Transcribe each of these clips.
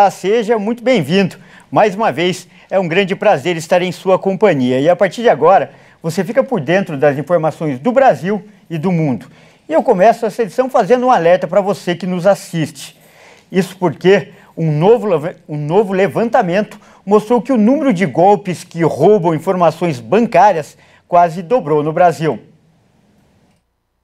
Olá, seja muito bem-vindo. Mais uma vez, é um grande prazer estar em sua companhia. E a partir de agora, você fica por dentro das informações do Brasil e do mundo. E eu começo essa edição fazendo um alerta para você que nos assiste. Isso porque um novo, um novo levantamento mostrou que o número de golpes que roubam informações bancárias quase dobrou no Brasil.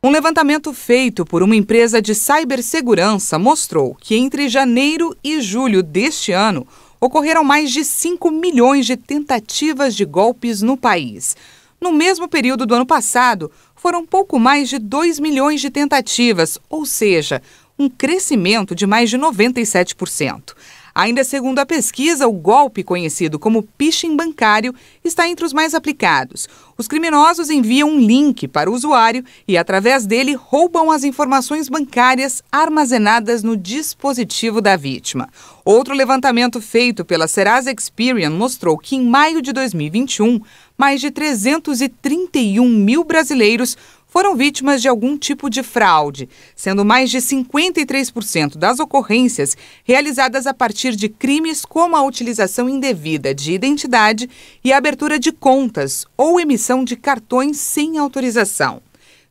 Um levantamento feito por uma empresa de cibersegurança mostrou que entre janeiro e julho deste ano ocorreram mais de 5 milhões de tentativas de golpes no país. No mesmo período do ano passado, foram pouco mais de 2 milhões de tentativas, ou seja, um crescimento de mais de 97%. Ainda segundo a pesquisa, o golpe conhecido como phishing bancário está entre os mais aplicados. Os criminosos enviam um link para o usuário e, através dele, roubam as informações bancárias armazenadas no dispositivo da vítima. Outro levantamento feito pela Serasa Experian mostrou que, em maio de 2021, mais de 331 mil brasileiros foram vítimas de algum tipo de fraude, sendo mais de 53% das ocorrências realizadas a partir de crimes como a utilização indevida de identidade e a abertura de contas ou emissão de cartões sem autorização.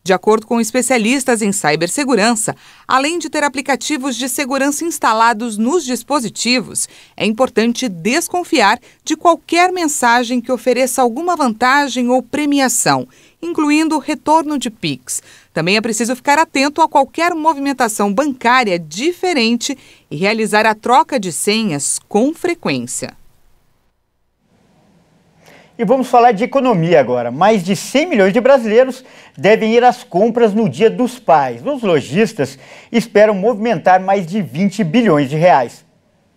De acordo com especialistas em cibersegurança, além de ter aplicativos de segurança instalados nos dispositivos, é importante desconfiar de qualquer mensagem que ofereça alguma vantagem ou premiação incluindo o retorno de PIX. Também é preciso ficar atento a qualquer movimentação bancária diferente e realizar a troca de senhas com frequência. E vamos falar de economia agora. Mais de 100 milhões de brasileiros devem ir às compras no Dia dos Pais. Os lojistas esperam movimentar mais de 20 bilhões de reais.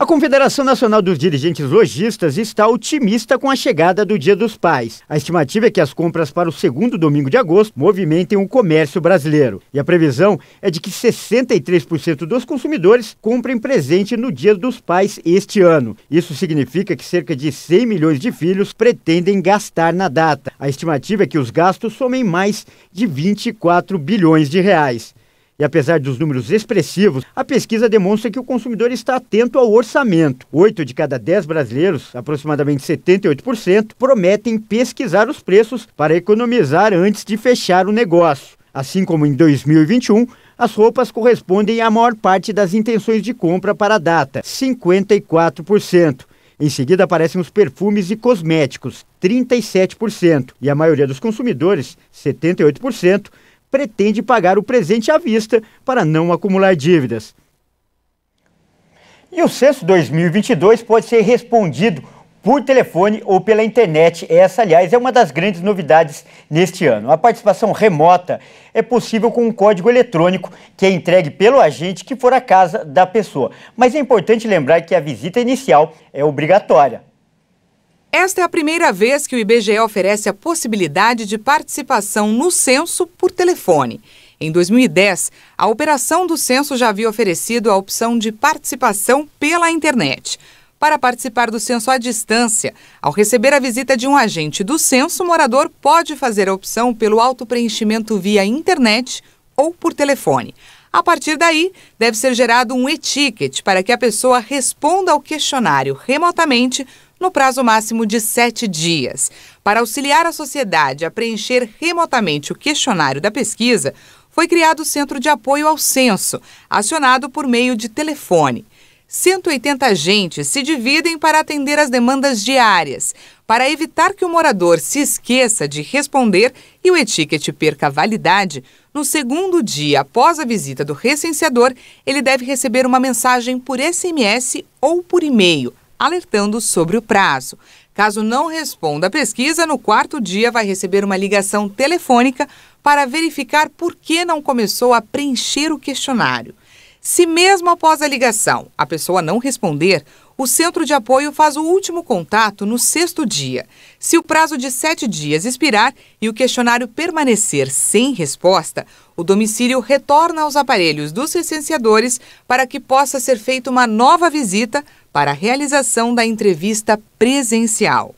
A Confederação Nacional dos Dirigentes Logistas está otimista com a chegada do Dia dos Pais. A estimativa é que as compras para o segundo domingo de agosto movimentem o comércio brasileiro. E a previsão é de que 63% dos consumidores comprem presente no Dia dos Pais este ano. Isso significa que cerca de 100 milhões de filhos pretendem gastar na data. A estimativa é que os gastos somem mais de 24 bilhões de reais. E apesar dos números expressivos, a pesquisa demonstra que o consumidor está atento ao orçamento. Oito de cada dez brasileiros, aproximadamente 78%, prometem pesquisar os preços para economizar antes de fechar o negócio. Assim como em 2021, as roupas correspondem à maior parte das intenções de compra para a data, 54%. Em seguida aparecem os perfumes e cosméticos, 37%, e a maioria dos consumidores, 78%, pretende pagar o presente à vista para não acumular dívidas. E o censo 2022 pode ser respondido por telefone ou pela internet. Essa, aliás, é uma das grandes novidades neste ano. A participação remota é possível com um código eletrônico que é entregue pelo agente que for à casa da pessoa. Mas é importante lembrar que a visita inicial é obrigatória. Esta é a primeira vez que o IBGE oferece a possibilidade de participação no censo por telefone. Em 2010, a operação do censo já havia oferecido a opção de participação pela internet. Para participar do censo à distância, ao receber a visita de um agente do censo, o morador pode fazer a opção pelo autopreenchimento via internet ou por telefone. A partir daí, deve ser gerado um e-ticket para que a pessoa responda ao questionário remotamente no prazo máximo de sete dias. Para auxiliar a sociedade a preencher remotamente o questionário da pesquisa, foi criado o Centro de Apoio ao Censo, acionado por meio de telefone. 180 agentes se dividem para atender as demandas diárias, para evitar que o morador se esqueça de responder e o etiquete perca a validade. No segundo dia após a visita do recenseador, ele deve receber uma mensagem por SMS ou por e-mail alertando sobre o prazo. Caso não responda à pesquisa, no quarto dia vai receber uma ligação telefônica para verificar por que não começou a preencher o questionário. Se mesmo após a ligação a pessoa não responder, o centro de apoio faz o último contato no sexto dia. Se o prazo de sete dias expirar e o questionário permanecer sem resposta, o domicílio retorna aos aparelhos dos licenciadores para que possa ser feita uma nova visita para a realização da entrevista presencial.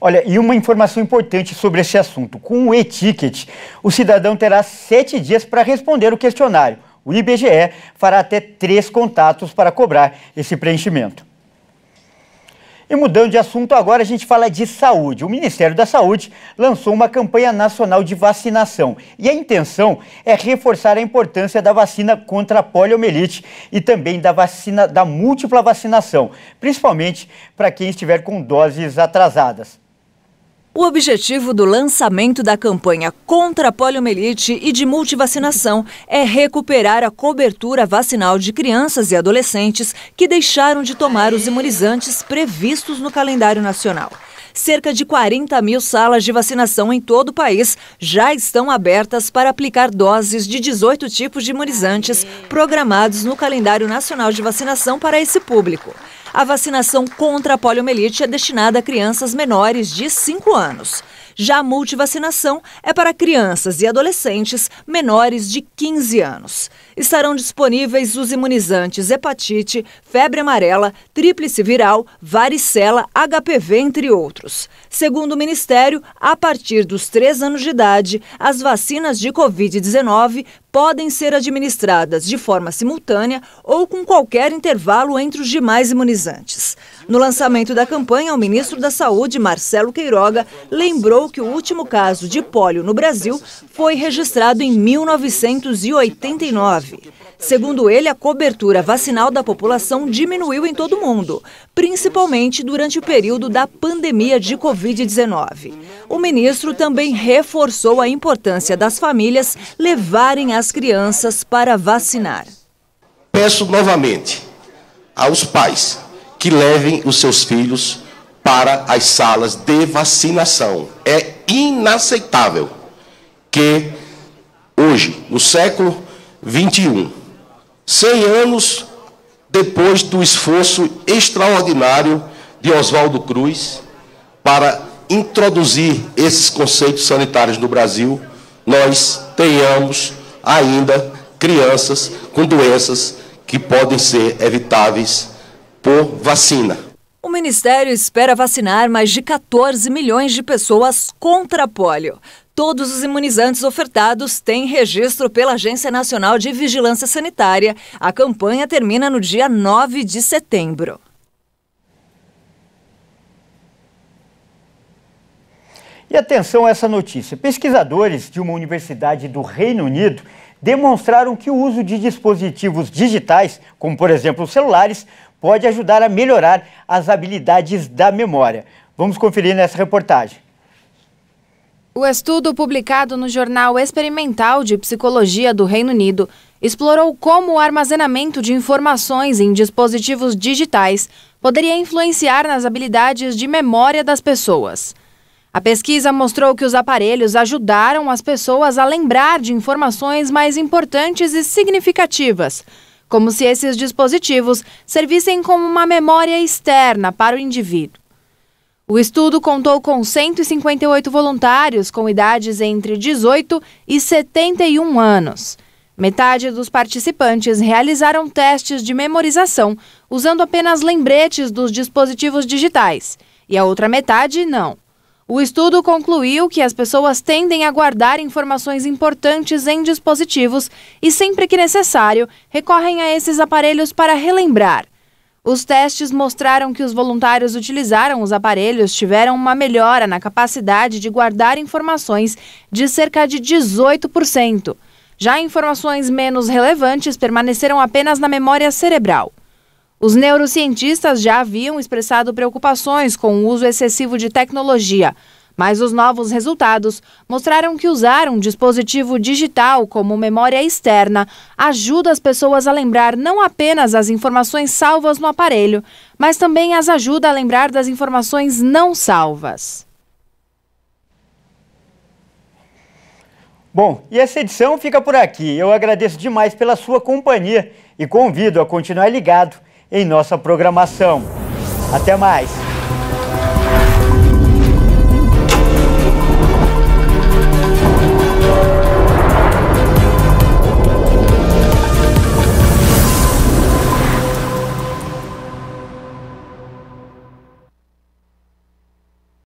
Olha, e uma informação importante sobre esse assunto: com o e-ticket, o cidadão terá sete dias para responder o questionário. O IBGE fará até três contatos para cobrar esse preenchimento. E mudando de assunto, agora a gente fala de saúde. O Ministério da Saúde lançou uma campanha nacional de vacinação e a intenção é reforçar a importância da vacina contra a poliomielite e também da vacina da múltipla vacinação, principalmente para quem estiver com doses atrasadas. O objetivo do lançamento da campanha contra a poliomielite e de multivacinação é recuperar a cobertura vacinal de crianças e adolescentes que deixaram de tomar os imunizantes previstos no calendário nacional. Cerca de 40 mil salas de vacinação em todo o país já estão abertas para aplicar doses de 18 tipos de imunizantes programados no calendário nacional de vacinação para esse público. A vacinação contra a poliomielite é destinada a crianças menores de 5 anos. Já a multivacinação é para crianças e adolescentes menores de 15 anos. Estarão disponíveis os imunizantes hepatite, febre amarela, tríplice viral, varicela, HPV, entre outros. Segundo o Ministério, a partir dos 3 anos de idade, as vacinas de Covid-19 podem ser administradas de forma simultânea ou com qualquer intervalo entre os demais imunizantes. No lançamento da campanha, o ministro da Saúde, Marcelo Queiroga, lembrou que o último caso de pólio no Brasil foi registrado em 1989. Segundo ele, a cobertura vacinal da população diminuiu em todo o mundo, principalmente durante o período da pandemia de Covid-19. O ministro também reforçou a importância das famílias levarem as crianças para vacinar. Peço novamente aos pais que levem os seus filhos para as salas de vacinação. É inaceitável que hoje, no século 21, 100 anos depois do esforço extraordinário de Oswaldo Cruz para introduzir esses conceitos sanitários no Brasil, nós tenhamos ainda crianças com doenças que podem ser evitáveis por vacina. O Ministério espera vacinar mais de 14 milhões de pessoas contra pólio. Todos os imunizantes ofertados têm registro pela Agência Nacional de Vigilância Sanitária. A campanha termina no dia 9 de setembro. E atenção a essa notícia: pesquisadores de uma universidade do Reino Unido demonstraram que o uso de dispositivos digitais, como por exemplo celulares, pode ajudar a melhorar as habilidades da memória. Vamos conferir nessa reportagem. O estudo publicado no Jornal Experimental de Psicologia do Reino Unido explorou como o armazenamento de informações em dispositivos digitais poderia influenciar nas habilidades de memória das pessoas. A pesquisa mostrou que os aparelhos ajudaram as pessoas a lembrar de informações mais importantes e significativas, como se esses dispositivos servissem como uma memória externa para o indivíduo. O estudo contou com 158 voluntários com idades entre 18 e 71 anos. Metade dos participantes realizaram testes de memorização usando apenas lembretes dos dispositivos digitais, e a outra metade não. O estudo concluiu que as pessoas tendem a guardar informações importantes em dispositivos e, sempre que necessário, recorrem a esses aparelhos para relembrar. Os testes mostraram que os voluntários utilizaram os aparelhos tiveram uma melhora na capacidade de guardar informações de cerca de 18%. Já informações menos relevantes permaneceram apenas na memória cerebral. Os neurocientistas já haviam expressado preocupações com o uso excessivo de tecnologia, mas os novos resultados mostraram que usar um dispositivo digital como memória externa ajuda as pessoas a lembrar não apenas as informações salvas no aparelho, mas também as ajuda a lembrar das informações não salvas. Bom, e essa edição fica por aqui. Eu agradeço demais pela sua companhia e convido a continuar ligado em nossa programação. Até mais!